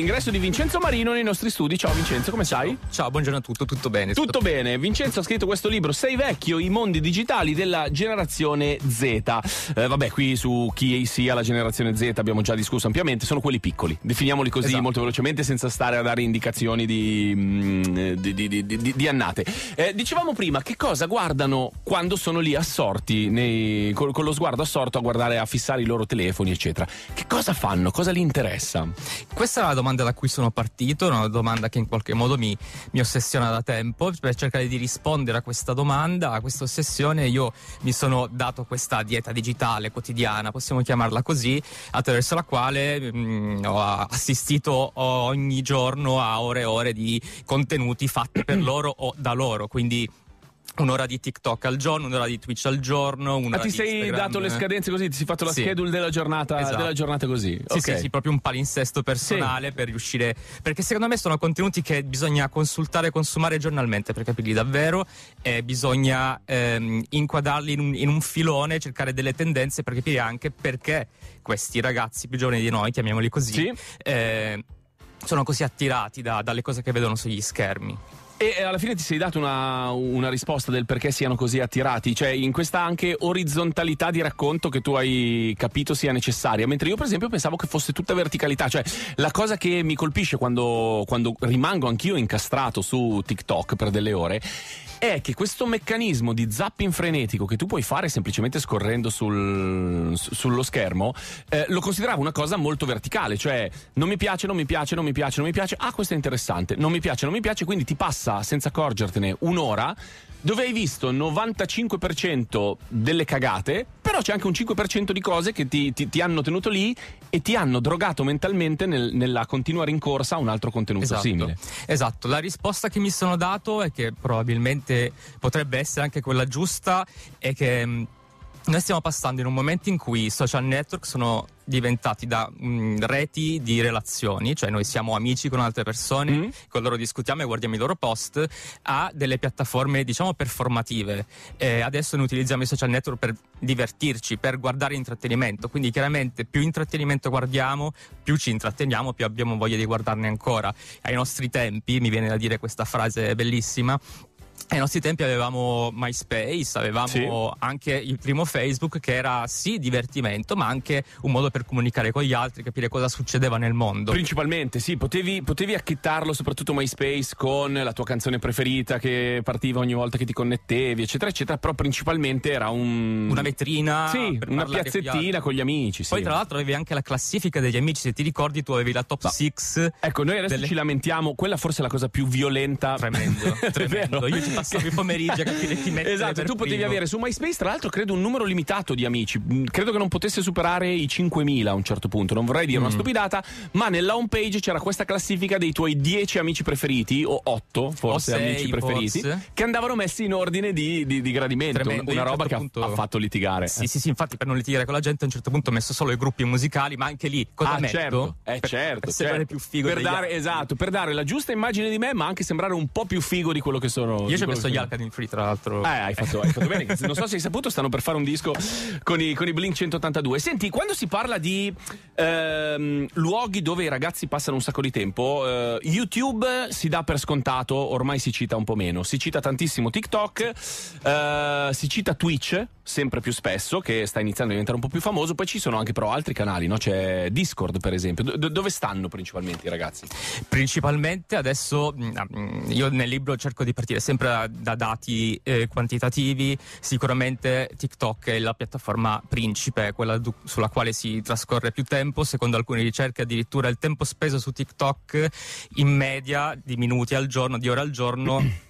L'ingresso di Vincenzo Marino nei nostri studi. Ciao Vincenzo, come stai? Ciao, buongiorno a tutti, tutto bene. Tutto, tutto bene. Vincenzo ha scritto questo libro Sei vecchio, i mondi digitali della generazione Z. Eh, vabbè, qui su chi sia la generazione Z abbiamo già discusso ampiamente, sono quelli piccoli. Definiamoli così esatto. molto velocemente senza stare a dare indicazioni di, mm, eh, di, di, di annate. Eh, dicevamo prima che cosa guardano quando sono lì assorti, nei, con, con lo sguardo assorto a guardare, a fissare i loro telefoni, eccetera. Che cosa fanno? Cosa li interessa? Questa è la domanda domanda da cui sono partito, una domanda che in qualche modo mi, mi ossessiona da tempo. Per cercare di rispondere a questa domanda, a questa ossessione, io mi sono dato questa dieta digitale quotidiana, possiamo chiamarla così, attraverso la quale mh, mm, ho assistito ogni giorno a ore e ore di contenuti fatti per loro o da loro. Quindi Un'ora di TikTok al giorno, un'ora di Twitch al giorno. Ma ah, ti sei Instagram. dato le scadenze così? Ti sei fatto la sì. schedule della giornata, esatto. della giornata così? Sì, okay. sì, sì, proprio un palinsesto personale sì. per riuscire. Perché secondo me sono contenuti che bisogna consultare e consumare giornalmente per capirli davvero. E bisogna ehm, inquadrarli in un, in un filone, cercare delle tendenze per capire anche perché questi ragazzi più giovani di noi, chiamiamoli così, sì. eh, sono così attirati da, dalle cose che vedono sugli schermi. E eh, alla fine ti sei dato una, una, risposta del perché siano così attirati, cioè in questa anche orizzontalità di racconto che tu hai capito sia necessaria, mentre io per esempio pensavo che fosse tutta verticalità, cioè la cosa che mi colpisce quando, quando rimango anch'io incastrato su TikTok per delle ore è che questo meccanismo di zapping frenetico che tu puoi fare semplicemente scorrendo sul, sullo schermo, eh, lo consideravo una cosa molto verticale, cioè non mi piace, non mi piace, non mi piace, non mi piace, ah questo è interessante, non mi piace, non mi piace, quindi ti passa corsa senza accorgertene un'ora dove hai visto il 95% delle cagate, però c'è anche un 5% di cose che ti, ti, ti, hanno tenuto lì e ti hanno drogato mentalmente nel, nella continua rincorsa a un altro contenuto esatto. simile. Esatto, la risposta che mi sono dato e che probabilmente potrebbe essere anche quella giusta è che noi stiamo passando in un momento in cui i social network sono diventati da mh, mm, reti di relazioni, cioè noi siamo amici con altre persone, mm. con loro discutiamo e guardiamo i loro post, a delle piattaforme diciamo performative. Eh, adesso noi utilizziamo i social network per divertirci, per guardare intrattenimento, quindi chiaramente più intrattenimento guardiamo, più ci intratteniamo, più abbiamo voglia di guardarne ancora. Ai nostri tempi, mi viene da dire questa frase bellissima, ai nostri tempi avevamo MySpace, avevamo sì. anche il primo Facebook che era sì divertimento, ma anche un modo per comunicare con gli altri, capire cosa succedeva nel mondo. Principalmente, sì, potevi, potevi acchittarlo, soprattutto MySpace, con la tua canzone preferita che partiva ogni volta che ti connettevi, eccetera, eccetera. Però principalmente era un... una vetrina, sì, una piazzettina con gli amici. Sì. Poi, tra l'altro, avevi anche la classifica degli amici. Se ti ricordi, tu avevi la top 6. No. Ecco, noi adesso delle... ci lamentiamo. Quella forse è la cosa più violenta. Tremendo, tremendo. Io ci passavi i pomeriggi a capire chi mettere Esatto, tu potevi primo. avere su MySpace, tra l'altro, credo un numero limitato di amici. Mm, credo che non potesse superare i 5.000 a un certo punto. Non vorrei dire mm. una stupidata, ma nella home page c'era questa classifica dei tuoi 10 amici preferiti, o 8 forse o sei, amici preferiti, forse. che andavano messi in ordine di, di, di gradimento. Tremendo, una roba certo che punto... ha, fatto litigare. Sì, eh. sì, sì, infatti per non litigare con la gente a un certo punto ho messo solo i gruppi musicali, ma anche lì cosa ah, metto? Certo, eh, per, certo, per certo. sembrare certo. più figo per dare, Esatto, per dare la giusta immagine di me, ma anche sembrare un po' più figo di quello che sono. Io ci che sto Yalkadin Free, tra l'altro. Eh, hai fatto, hai fatto bene. Non so se hai saputo, stanno per fare un disco con i, con i Blink 182. Senti, quando si parla di ehm, luoghi dove i ragazzi passano un sacco di tempo, eh, YouTube si dà per scontato, ormai si cita un po' meno. Si cita tantissimo TikTok, eh, si cita Twitch sempre più spesso, che sta iniziando a diventare un po' più famoso. Poi ci sono anche però altri canali, no? c'è Discord per esempio. Do- dove stanno principalmente i ragazzi? Principalmente adesso mm, ah, mm, io nel libro cerco di partire sempre da, da dati eh, quantitativi. Sicuramente TikTok è la piattaforma principe, quella du- sulla quale si trascorre più tempo. Secondo alcune ricerche addirittura il tempo speso su TikTok in media di minuti al giorno, di ore al giorno.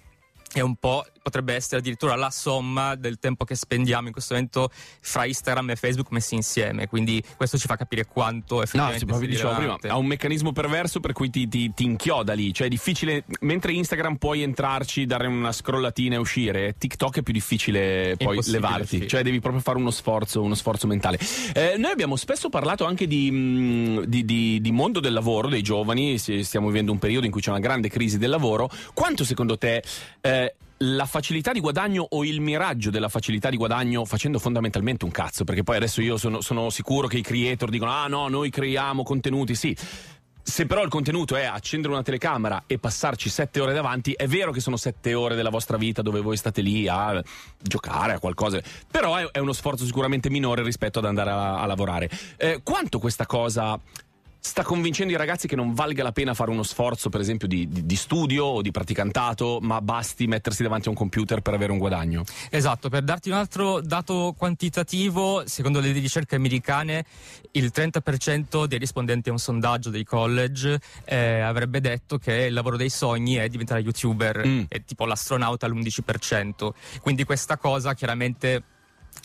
è un po' potrebbe essere addirittura la somma del tempo che spendiamo in questo momento fra Instagram e Facebook messi insieme quindi questo ci fa capire quanto effettivamente no, sì, dicevo prima, ha un meccanismo perverso per cui ti, ti, ti, inchioda lì cioè è difficile mentre Instagram puoi entrarci dare una scrollatina e uscire TikTok è più difficile poi levarti sì. cioè devi proprio fare uno sforzo uno sforzo mentale eh, noi abbiamo spesso parlato anche di, mm, di, di, di mondo del lavoro dei giovani stiamo vivendo un periodo in cui c'è una grande crisi del lavoro quanto secondo te eh, la facilità di guadagno o il miraggio della facilità di guadagno facendo fondamentalmente un cazzo, perché poi adesso io sono, sono sicuro che i creator dicono ah no, noi creiamo contenuti, sì, se però il contenuto è accendere una telecamera e passarci sette ore davanti, è vero che sono sette ore della vostra vita dove voi state lì a giocare a qualcosa, però è, uno sforzo sicuramente minore rispetto ad andare a, a lavorare. Eh, quanto questa cosa sta convincendo i ragazzi che non valga la pena fare uno sforzo, per esempio, di, di, di, studio o di praticantato, ma basti mettersi davanti a un computer per avere un guadagno. Esatto, per darti un altro dato quantitativo, secondo le ricerche americane, il 30% dei rispondenti a un sondaggio dei college eh, avrebbe detto che il lavoro dei sogni è diventare youtuber, mm. è tipo l'astronauta all'11%. Quindi questa cosa chiaramente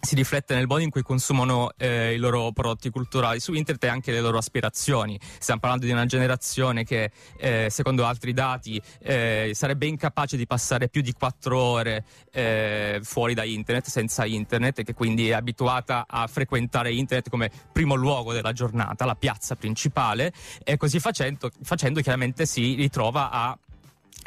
si riflette nel modo in cui consumano eh, i loro prodotti culturali su internet e anche le loro aspirazioni. Stiamo parlando di una generazione che, eh, secondo altri dati, eh, sarebbe incapace di passare più di quattro ore eh, fuori da internet, senza internet, e che quindi è abituata a frequentare internet come primo luogo della giornata, la piazza principale, e così facendo, facendo chiaramente si ritrova a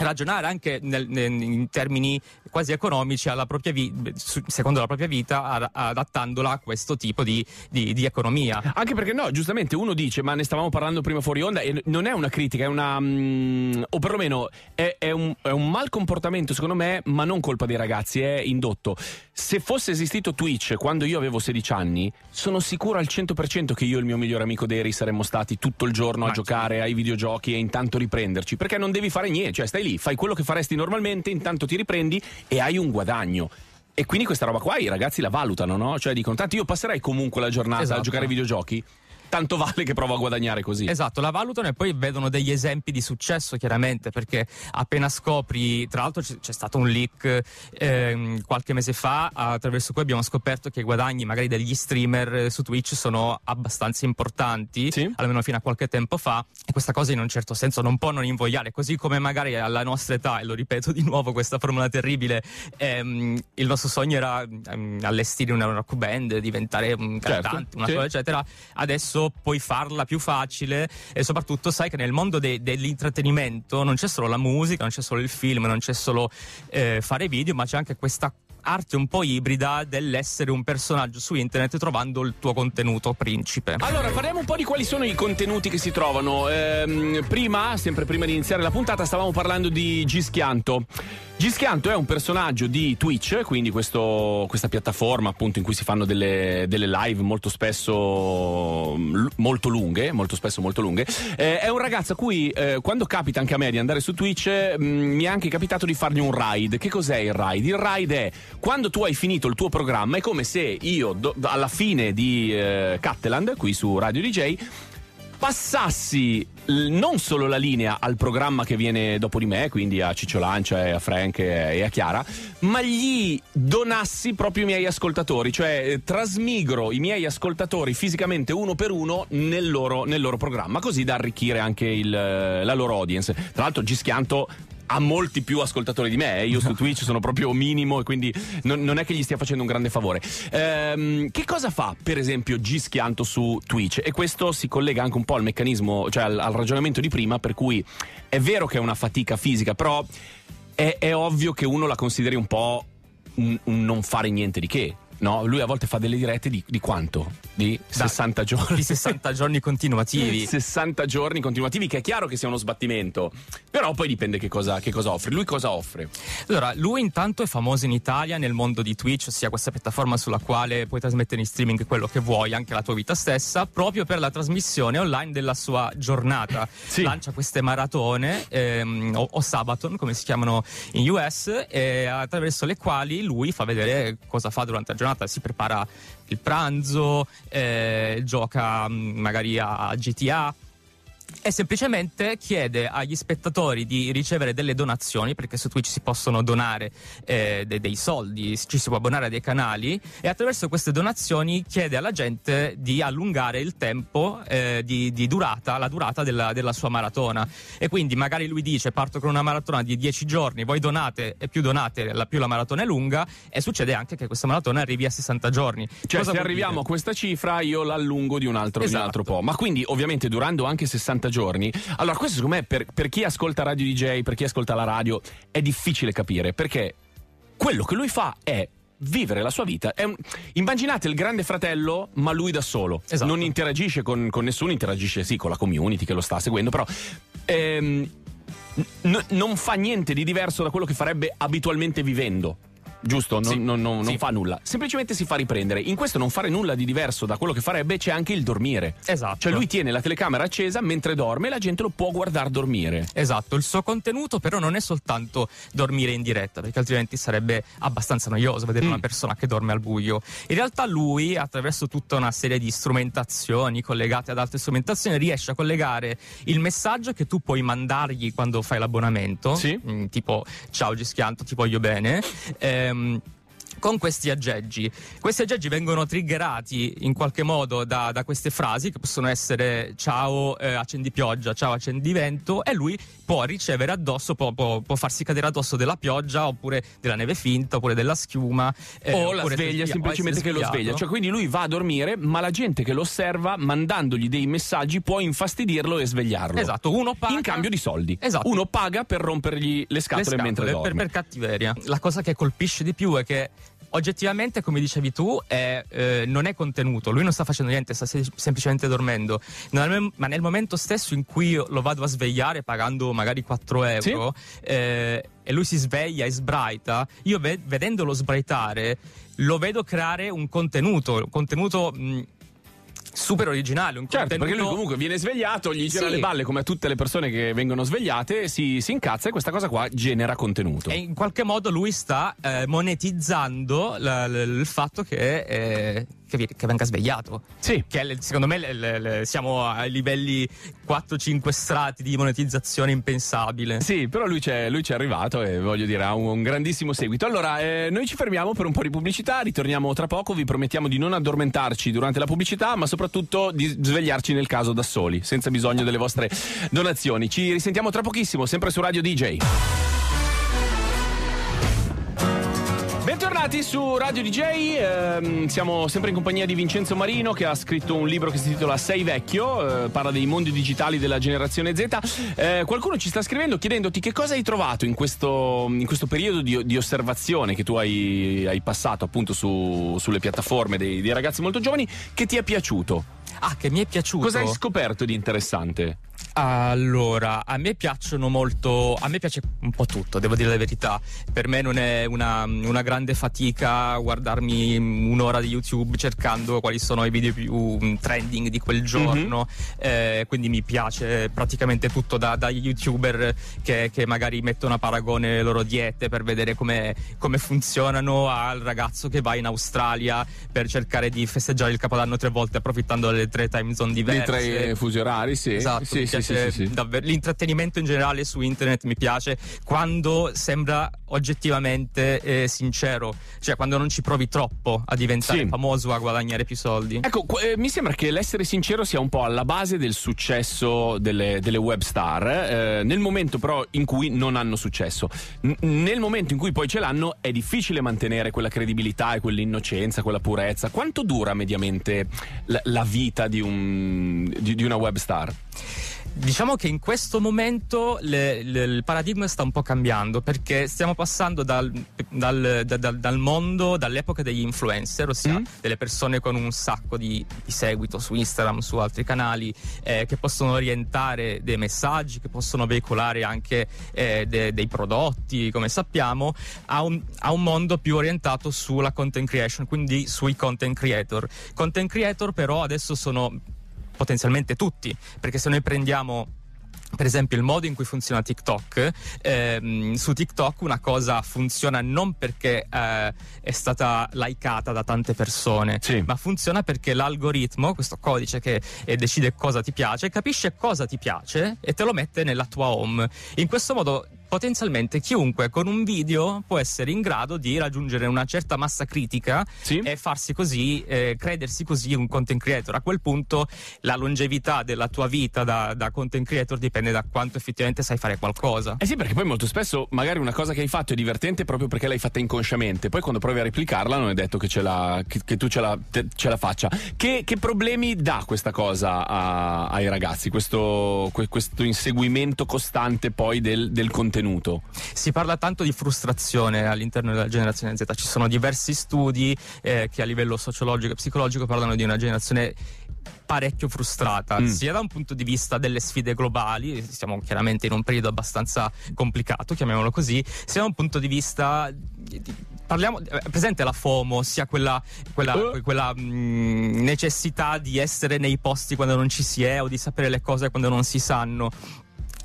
ragionare anche nel, nel, in termini quasi economici vi, secondo la propria vita adattandola a questo tipo di, di, di, economia anche perché no giustamente uno dice ma ne stavamo parlando prima fuori onda e non è una critica è una mm, o perlomeno è, è, un, è un mal comportamento secondo me ma non colpa dei ragazzi è indotto se fosse esistito Twitch quando io avevo 16 anni, sono sicuro al 100% che io e il mio migliore amico Deri saremmo stati tutto il giorno a giocare ai videogiochi e intanto riprenderci, perché non devi fare niente, cioè stai lì, fai quello che faresti normalmente, intanto ti riprendi e hai un guadagno. E quindi questa roba qua i ragazzi la valutano, no? Cioè dicono, tanto io passerei comunque la giornata esatto. a giocare ai videogiochi tanto vale che provo a guadagnare così. Esatto, la valutano e poi vedono degli esempi di successo chiaramente perché appena scopri, tra l'altro c- c'è stato un leak eh, qualche mese fa attraverso cui abbiamo scoperto che i guadagni magari degli streamer eh, su Twitch sono abbastanza importanti, sì. almeno fino a qualche tempo fa e questa cosa in un certo senso non può non invogliare, così come magari alla nostra età, e lo ripeto di nuovo questa formula terribile, ehm, il nostro sogno era ehm, allestire una rock band, diventare un certo, cantante, certo. una sì. cosa eccetera, adesso senso puoi farla più facile e soprattutto sai che nel mondo de- dell'intrattenimento non c'è solo la musica, non c'è solo il film, non c'è solo eh, fare video, ma c'è anche questa arte un po' ibrida dell'essere un personaggio su internet trovando il tuo contenuto principe. Allora, parliamo un po' di quali sono i contenuti che si trovano. Ehm, prima, sempre prima di iniziare la puntata, stavamo parlando di Gischianto. Gischianto è un personaggio di Twitch, quindi questo, questa piattaforma appunto in cui si fanno delle, delle live molto spesso mm, molto lunghe, molto spesso molto lunghe. Eh, è un ragazzo a cui eh, quando capita anche a me di andare su Twitch mh, mm, mi è anche capitato di fargli un ride. Che cos'è il ride? Il ride è quando tu hai finito il tuo programma è come se io do, alla fine di eh, Catteland qui su Radio DJ passassi non solo la linea al programma che viene dopo di me, quindi a Ciccio Lancia e a Frank e a Chiara, ma gli donassi proprio i miei ascoltatori, cioè eh, trasmigro i miei ascoltatori fisicamente uno per uno nel loro, nel loro programma, così da arricchire anche il, la loro audience. Tra l'altro Gischianto ha molti più ascoltatori di me. Eh. Io su Twitch sono proprio minimo e quindi non, non, è che gli stia facendo un grande favore. Ehm, che cosa fa, per esempio, G Schianto su Twitch? E questo si collega anche un po' al meccanismo, cioè al, al ragionamento di prima, per cui è vero che è una fatica fisica, però è, è ovvio che uno la consideri un po' un, un non fare niente di che No, lui a volte fa delle dirette di, di quanto? Di da, 60 giorni. Di 60 giorni continuativi. 60 giorni continuativi, che è chiaro che sia uno sbattimento, però poi dipende che cosa, che cosa offre. Lui cosa offre? Allora, lui intanto è famoso in Italia nel mondo di Twitch, ossia questa piattaforma sulla quale puoi trasmettere in streaming quello che vuoi, anche la tua vita stessa, proprio per la trasmissione online della sua giornata. Sì. Lancia queste maratone, ehm, o, o sabaton come si chiamano in US, eh, attraverso le quali lui fa vedere cosa fa durante la giornata giornata si prepara il pranzo, eh, gioca mm, magari a GTA e semplicemente chiede agli spettatori di ricevere delle donazioni, perché su Twitch si possono donare eh, de- dei soldi, ci si può abbonare a dei canali, e attraverso queste donazioni chiede alla gente di allungare il tempo eh, di, di, durata, la durata della, della, sua maratona. E quindi magari lui dice parto con una maratona di 10 giorni, voi donate e più donate, la, più la maratona è lunga, e succede anche che questa maratona arrivi a 60 giorni. Cioè Cosa se arriviamo dire? a questa cifra io l'allungo di un altro, esatto. di un altro esatto. po'. Ma quindi ovviamente durando anche 60 30 giorni. Allora, questo secondo me per, per chi ascolta Radio DJ, per chi ascolta la radio, è difficile capire perché quello che lui fa è vivere la sua vita. Un... immaginate il grande fratello, ma lui da solo. Esatto. Non interagisce con, con, nessuno, interagisce sì con la community che lo sta seguendo, però ehm, n- non fa niente di diverso da quello che farebbe abitualmente vivendo giusto? Non, sì, non, non, sì. non, fa nulla. Semplicemente si fa riprendere. In questo non fare nulla di diverso da quello che farebbe c'è anche il dormire. Esatto. Cioè lui tiene la telecamera accesa mentre dorme e la gente lo può guardare dormire. Esatto, il suo contenuto però non è soltanto dormire in diretta, perché altrimenti sarebbe abbastanza noioso vedere mm. una persona che dorme al buio. In realtà lui, attraverso tutta una serie di strumentazioni collegate ad altre strumentazioni, riesce a collegare il messaggio che tu puoi mandargli quando fai l'abbonamento. Sì. Mm, tipo ciao Gischianto, ti voglio bene. Eh, Um, con questi aggeggi. Questi aggeggi vengono triggerati in qualche modo da, da queste frasi che possono essere ciao eh, accendi pioggia, ciao accendi vento e lui può ricevere addosso, può, può, può, farsi cadere addosso della pioggia oppure della neve finta oppure della schiuma. Eh, o la sveglia, sveglia semplicemente che lo sveglia. Cioè quindi lui va a dormire ma la gente che lo osserva mandandogli dei messaggi può infastidirlo e svegliarlo. Esatto, uno paga. In cambio di soldi. Esatto. Uno paga per rompergli le scatole, le scatole mentre dorme. Per, per cattiveria. La cosa che colpisce di più è che oggettivamente, come dicevi tu, è, eh, non è contenuto, lui non sta facendo niente, sta se- semplicemente dormendo. Nel, ma nel momento stesso in cui lo vado a svegliare pagando magari 4 euro, sì. eh, e lui si sveglia e sbraita, io ve- vedendolo sbraitare, lo vedo creare un contenuto, un contenuto. Mh, super originale. Un certo, perché lui comunque viene svegliato, gli gira sì. le balle come a tutte le persone che vengono svegliate, si, si, incazza e questa cosa qua genera contenuto. E in qualche modo lui sta eh, monetizzando la, la, il fatto che, eh, che, che, venga svegliato. Sì. Che secondo me le, le, le, siamo ai livelli 4-5 strati di monetizzazione impensabile. Sì, però lui, lui ci arrivato e voglio dire ha un, un grandissimo seguito. Allora, eh, noi ci fermiamo per un po' di pubblicità, ritorniamo tra poco, vi promettiamo di non addormentarci durante la pubblicità, ma soprattutto soprattutto di svegliarci nel caso da soli, senza bisogno delle vostre donazioni. Ci risentiamo tra pochissimo, sempre su Radio DJ. tornati su Radio DJ, ehm, siamo sempre in compagnia di Vincenzo Marino che ha scritto un libro che si intitola Sei vecchio, eh, parla dei mondi digitali della generazione Z. Eh, qualcuno ci sta scrivendo chiedendoti che cosa hai trovato in questo, in questo periodo di, di, osservazione che tu hai, hai passato appunto su, sulle piattaforme dei, dei ragazzi molto giovani che ti è piaciuto. Ah, che mi è piaciuto. Cosa hai scoperto di interessante? Allora, a me piacciono molto, a me piace un po' tutto, devo dire la verità. Per me non è una, una grande fatica guardarmi un'ora di YouTube cercando quali sono i video più mm, trending di quel mhm. giorno, mm-hmm. eh, quindi mi piace praticamente tutto da, da youtuber che, che, magari mettono a paragone le loro diete per vedere come, funzionano al ragazzo che va in Australia per cercare di festeggiare il Capodanno tre volte approfittando delle tre time zone diverse. Di tre fusi orari, sì. Esatto, sì, sì sì, sì, sì, davvero, l'intrattenimento in generale su internet mi piace quando sembra oggettivamente eh, sincero, cioè quando non ci provi troppo a diventare famoso, a guadagnare più soldi. Ecco, eh, mi sembra che l'essere sincero sia un po' alla base del successo delle, delle web star, eh, nel momento però in cui non hanno successo. N- nel momento in cui poi ce l'hanno è difficile mantenere quella credibilità e quell'innocenza, quella purezza. Quanto dura mediamente la, la vita di, un, di, di una web star? Diciamo che in questo momento le, le, il paradigma sta un po' cambiando perché stiamo passando dal, dal, dal, dal mondo, dall'epoca degli influencer, ossia mm. delle persone con un sacco di, di, seguito su Instagram, su altri canali, eh, che possono orientare dei messaggi, che possono veicolare anche eh, de, dei prodotti, come sappiamo, a un, a un, mondo più orientato sulla content creation, quindi sui content creator. Content creator però adesso sono potenzialmente tutti, perché se noi prendiamo per esempio il modo in cui funziona TikTok, ehm, su TikTok una cosa funziona non perché eh, è stata likeata da tante persone, sì. ma funziona perché l'algoritmo, questo codice che eh, decide cosa ti piace, capisce cosa ti piace e te lo mette nella tua home. In questo modo potenzialmente chiunque con un video può essere in grado di raggiungere una certa massa critica sì. e farsi così, eh, credersi così un content creator. A quel punto la longevità della tua vita da, da, content creator dipende da quanto effettivamente sai fare qualcosa. Eh sì, perché poi molto spesso magari una cosa che hai fatto è divertente proprio perché l'hai fatta inconsciamente, poi quando provi a replicarla non è detto che, ce la, che, che tu ce la, te, ce la faccia. Che, che, problemi dà questa cosa a, ai ragazzi, questo, questo, inseguimento costante poi del, del contenuto? contenuto. Si parla tanto di frustrazione all'interno della generazione Z, ci sono diversi studi eh, che a livello sociologico e psicologico parlano di una generazione parecchio frustrata, mm. sia da un punto di vista delle sfide globali, siamo chiaramente in un periodo abbastanza complicato, chiamiamolo così, sia da un punto di vista parliamo eh, è presente la FOMO, ossia quella, quella, eh? quella mh, mm, necessità di essere nei posti quando non ci si è o di sapere le cose quando non si sanno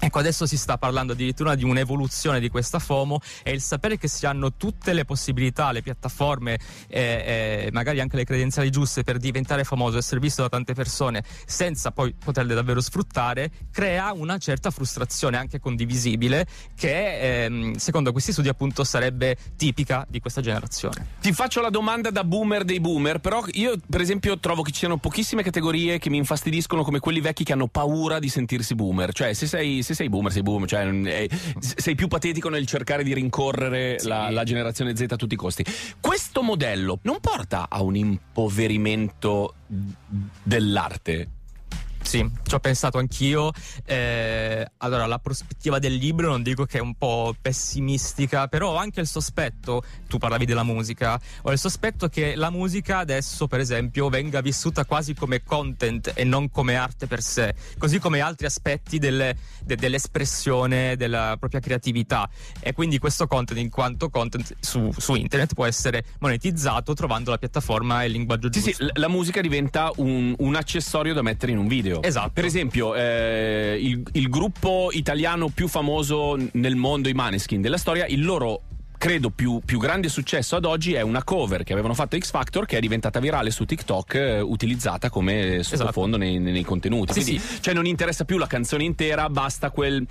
Ecco, adesso si sta parlando addirittura di un'evoluzione di questa FOMO e il sapere che si hanno tutte le possibilità, le piattaforme, eh, eh, magari anche le credenziali giuste per diventare famoso, essere visto da tante persone senza poi poterle davvero sfruttare, crea una certa frustrazione anche condivisibile che ehm, secondo questi studi appunto sarebbe tipica di questa generazione. Ti faccio la domanda da boomer dei boomer, però io per esempio trovo che ci siano pochissime categorie che mi infastidiscono come quelli vecchi che hanno paura di sentirsi boomer, cioè se sei, se se sei boomer, sei boomer, cioè eh, sei più patetico nel cercare di rincorrere sì. la, la, generazione Z a tutti i costi. Questo modello non porta a un impoverimento dell'arte? Sì, ci ho pensato anch'io. Eh, allora, la prospettiva del libro non dico che è un po' pessimistica, però ho anche il sospetto, tu parlavi della musica, ho il sospetto che la musica adesso, per esempio, venga vissuta quasi come content e non come arte per sé, così come altri aspetti delle, de, dell'espressione della propria creatività. E quindi questo content, in quanto content su, su internet, può essere monetizzato trovando la piattaforma e il linguaggio giusto. Sì, sì, la musica diventa un, un accessorio da mettere in un video proprio. Esatto. Per esempio, eh, il, il gruppo italiano più famoso nel mondo, i Maneskin, della storia, il loro credo più, più, grande successo ad oggi è una cover che avevano fatto X Factor che è diventata virale su TikTok eh, utilizzata come sottofondo esatto. nei, nei, contenuti sì, Quindi, sì. cioè non interessa più la canzone intera basta quel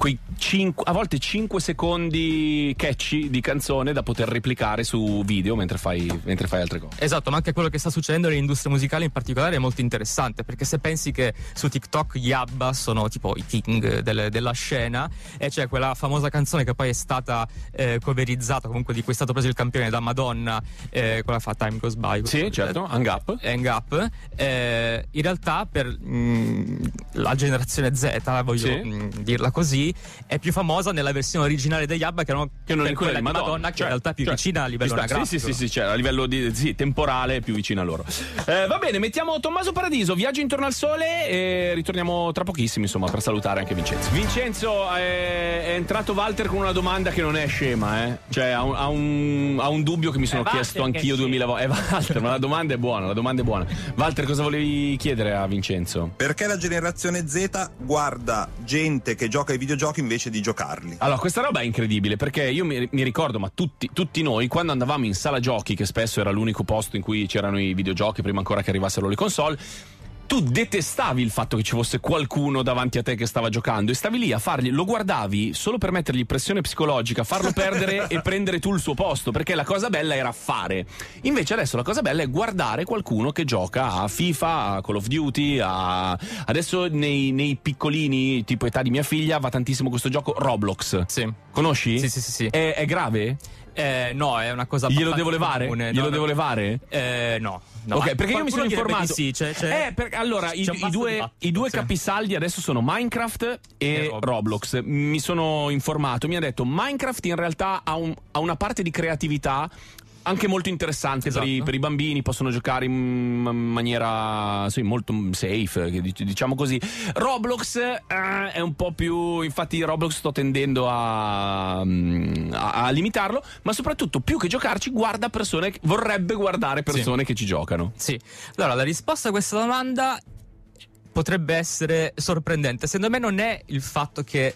quei 5, a volte 5 secondi catchy di canzone da poter replicare su video mentre fai, mentre fai altre cose. Esatto, ma anche quello che sta succedendo nell'industria musicale in particolare è molto interessante perché se pensi che su TikTok gli ABBA sono tipo i king del, della scena e c'è quella famosa canzone che poi è stata eh, coverizzata, comunque di cui è stato preso il campione da Madonna, eh, quella fa Time Goes By. Sì, certo, Hang Up. Hang Up. Eh, in realtà per mh, mm, la generazione Z, voglio sì. mh, mm, dirla così, è più famosa nella versione originale degli ABBA che, non, che non è quella di Madonna, Madonna cioè, che in cioè, realtà è più cioè, vicina a livello anagrafico. Sì, sì, sì, sì, cioè, a livello di, sì, temporale è più vicina a loro. Eh, va bene, mettiamo Tommaso Paradiso, Viaggio intorno al sole e ritorniamo tra pochissimo, insomma, per salutare anche Vincenzo. Vincenzo eh, è entrato Walter con una domanda che non è scema, eh. Cioè ha un, ha un, ha un dubbio che mi sono è eh, chiesto Walter anch'io 2000 volte. Eh Walter, ma la domanda è buona, la domanda è buona. Walter, cosa volevi chiedere a Vincenzo? Perché la generazione Z guarda gente che gioca ai videogiochi videogiochi invece di giocarli. Allora, questa roba è incredibile perché io mi, mi ricordo, ma tutti, tutti, noi, quando andavamo in sala giochi, che spesso era l'unico posto in cui c'erano i videogiochi prima ancora che arrivassero le console, tu detestavi il fatto che ci fosse qualcuno davanti a te che stava giocando e stavi lì a fargli, lo guardavi solo per mettergli pressione psicologica, farlo perdere e prendere tu il suo posto, perché la cosa bella era fare. Invece adesso la cosa bella è guardare qualcuno che gioca a FIFA, a Call of Duty, a... adesso nei, nei piccolini, tipo età di mia figlia, va tantissimo questo gioco Roblox. Sì. Conosci? Sì, sì, sì. sì. È, è grave? Eh, no, è una cosa Glielo devo levare? Comune. Glielo no, devo no. levare? Eh, no. No, ok, perché io mi sono informato. Sì, c'è, c'è, eh, per, allora, i, i, due, i, due, capisaldi adesso sono Minecraft e, e Roblox. Roblox. Mi sono informato, mi ha detto Minecraft in realtà ha, un, ha una parte di creatività anche molto interessante esatto. per, i, esatto. per, i, bambini, possono giocare in maniera sì, molto safe, diciamo così. Roblox eh, è un po' più, infatti Roblox sto tendendo a, mm, a, a, limitarlo, ma soprattutto più che giocarci guarda persone, vorrebbe guardare persone sì. che ci giocano. Sì, allora la risposta a questa domanda potrebbe essere sorprendente, secondo me non è il fatto che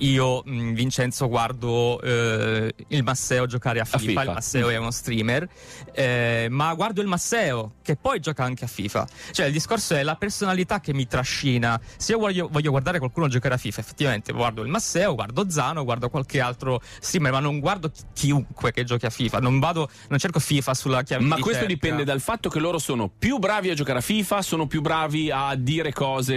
io, mh, mm, Vincenzo, guardo eh, il Masseo giocare a FIFA. a FIFA. Il Masseo è uno streamer, eh, ma guardo il Masseo che poi gioca anche a FIFA. Cioè, il discorso è la personalità che mi trascina. Se io voglio, voglio guardare qualcuno giocare a FIFA, effettivamente guardo il Masseo, guardo Zano, guardo qualche altro streamer, ma non guardo chiunque che giochi a FIFA. Non, vado, non cerco FIFA sulla chiave. Ma di questo cerca. dipende dal fatto che loro sono più bravi a giocare a FIFA, sono più bravi a dire cose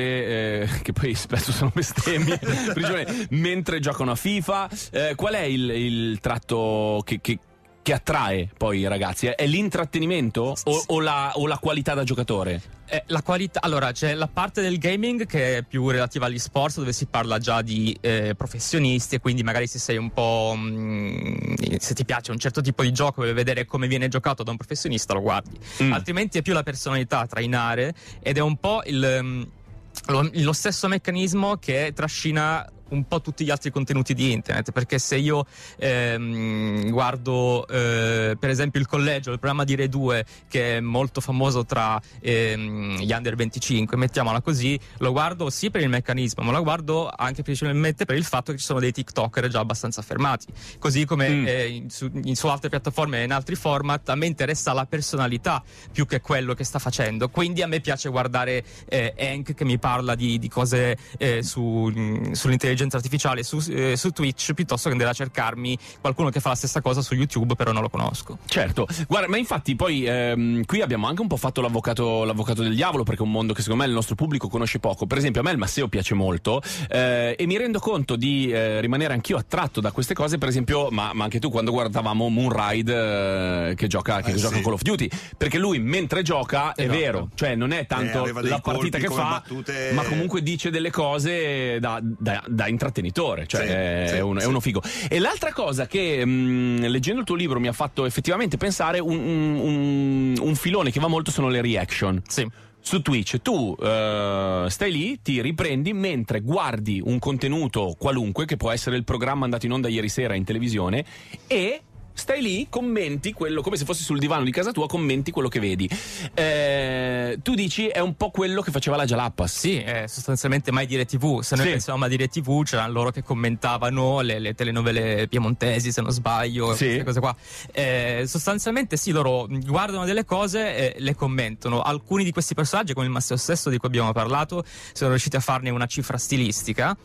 eh, che poi spesso sono bestemmie. mentre giocano a FIFA. Eh, qual è il, il tratto che, che, che, attrae poi i ragazzi? È l'intrattenimento o, o, la, o la qualità da giocatore? Eh, la qualità, allora c'è la parte del gaming che è più relativa agli sport, dove si parla già di eh, professionisti e quindi magari se sei un po'. Mh, mm, se ti piace un certo tipo di gioco vuoi vedere come viene giocato da un professionista, lo guardi. Mm. Altrimenti è più la personalità a trainare ed è un po' il. Mm, lo, lo, stesso meccanismo che trascina un po' tutti gli altri contenuti di internet, perché se io ehm, guardo eh, per esempio il collegio, il programma di Re 2 che è molto famoso tra ehm, gli under 25, mettiamola così, lo guardo sì per il meccanismo, ma lo guardo anche principalmente per il fatto che ci sono dei TikToker già abbastanza fermati, così come mm. eh, in, su, in, su, altre piattaforme e in altri format a me interessa la personalità più che quello che sta facendo, quindi a me piace guardare eh, Hank che mi parla di, di cose eh, su, mm, sull'intelligenza intelligenza artificiale su, eh, su, Twitch piuttosto che andare a cercarmi qualcuno che fa la stessa cosa su YouTube, però non lo conosco. Certo, guarda, ma infatti poi ehm, qui abbiamo anche un po' fatto l'avvocato, l'avvocato, del diavolo, perché è un mondo che secondo me il nostro pubblico conosce poco. Per esempio, a me il Masseo piace molto eh, e mi rendo conto di eh, rimanere anch'io attratto da queste cose, per esempio, ma, ma anche tu quando guardavamo Moonride eh, che gioca, che eh, gioca sì. Call of Duty, perché lui mentre gioca è esatto. vero, cioè non è eh, tanto la partita che fa, battute... ma comunque dice delle cose da, da, da da intrattenitore, cioè sì, è, sì, un, sì. è, uno figo. E l'altra cosa che mh, mm, leggendo il tuo libro mi ha fatto effettivamente pensare un, un, un filone che va molto sono le reaction. Sì su Twitch. Tu uh, stai lì, ti riprendi mentre guardi un contenuto qualunque, che può essere il programma andato in onda ieri sera in televisione, e stai lì, commenti quello, come se fossi sul divano di casa tua, commenti quello che vedi. Eh, tu dici è un po' quello che faceva la Jalappa. Sì, eh, sostanzialmente mai dire TV. Se noi sì. pensavamo a dire TV, c'erano loro che commentavano le, le telenovele piemontesi, se non sbaglio, sì. queste cose qua. Eh, sostanzialmente sì, loro guardano delle cose e le commentano. Alcuni di questi personaggi, come il Masseo stesso di cui abbiamo parlato, sono riusciti a farne una cifra stilistica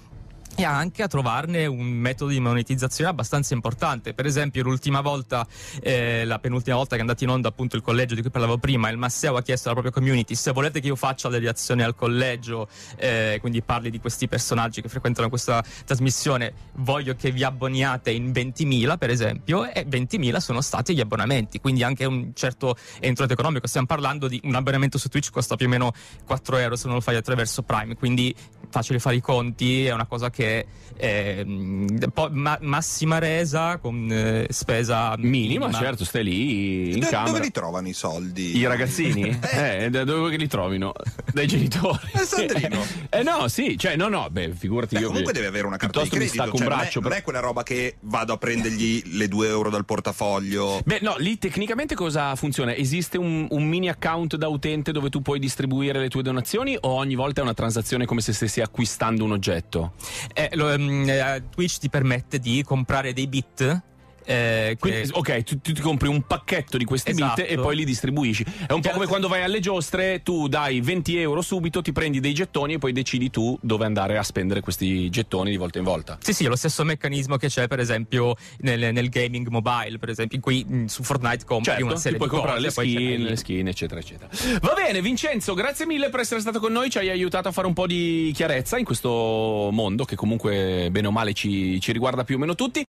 e anche a trovarne un metodo di monetizzazione abbastanza importante. Per esempio, l'ultima volta, eh, la penultima volta che è andato in onda appunto il collegio di cui parlavo prima, il Masseo ha chiesto alla propria community se volete che io faccia le reazioni al collegio, eh, quindi parli di questi personaggi che frequentano questa trasmissione, voglio che vi abboniate in 20.000 per esempio, e 20.000 sono stati gli abbonamenti, quindi anche un certo entrato economico. Stiamo parlando di un abbonamento su Twitch costa più o meno 4 euro se non lo fai attraverso Prime, quindi facile fare i conti, è una cosa che che è ehm, ma- massima resa con eh, spesa minima. minima. Certo, stai lì in Do- camera. Dove li trovano i soldi? I ragazzini? eh, eh. eh dove li trovino? Dai genitori. Alessandrino. eh no, sì, cioè no no, beh, figurati beh, io. Comunque deve avere una carta di credito, cioè, un braccio, non, è, per... non è quella roba che vado a prendergli le due euro dal portafoglio. Beh, no, lì tecnicamente cosa funziona? Esiste un, un mini account da utente dove tu puoi distribuire le tue donazioni o ogni volta è una transazione come se stessi acquistando un oggetto? eh, lo, ehm, eh, Twitch ti permette di comprare dei bit eh, Quindi, che... Ok, tu, tu, ti compri un pacchetto di queste esatto. e poi li distribuisci. È un po' cioè, come quando vai alle giostre, tu dai 20 euro subito, ti prendi dei gettoni e poi decidi tu dove andare a spendere questi gettoni di volta in volta. Sì, sì, è lo stesso meccanismo che c'è per esempio nel, nel gaming mobile, per esempio, in cui mm, su Fortnite compri certo, una serie di cose. Puoi comprare le skin, le skin, eccetera, eccetera. Va bene, Vincenzo, grazie mille per essere stato con noi, ci hai aiutato a fare un po' di chiarezza in questo mondo che comunque bene o male ci, ci riguarda più o meno tutti.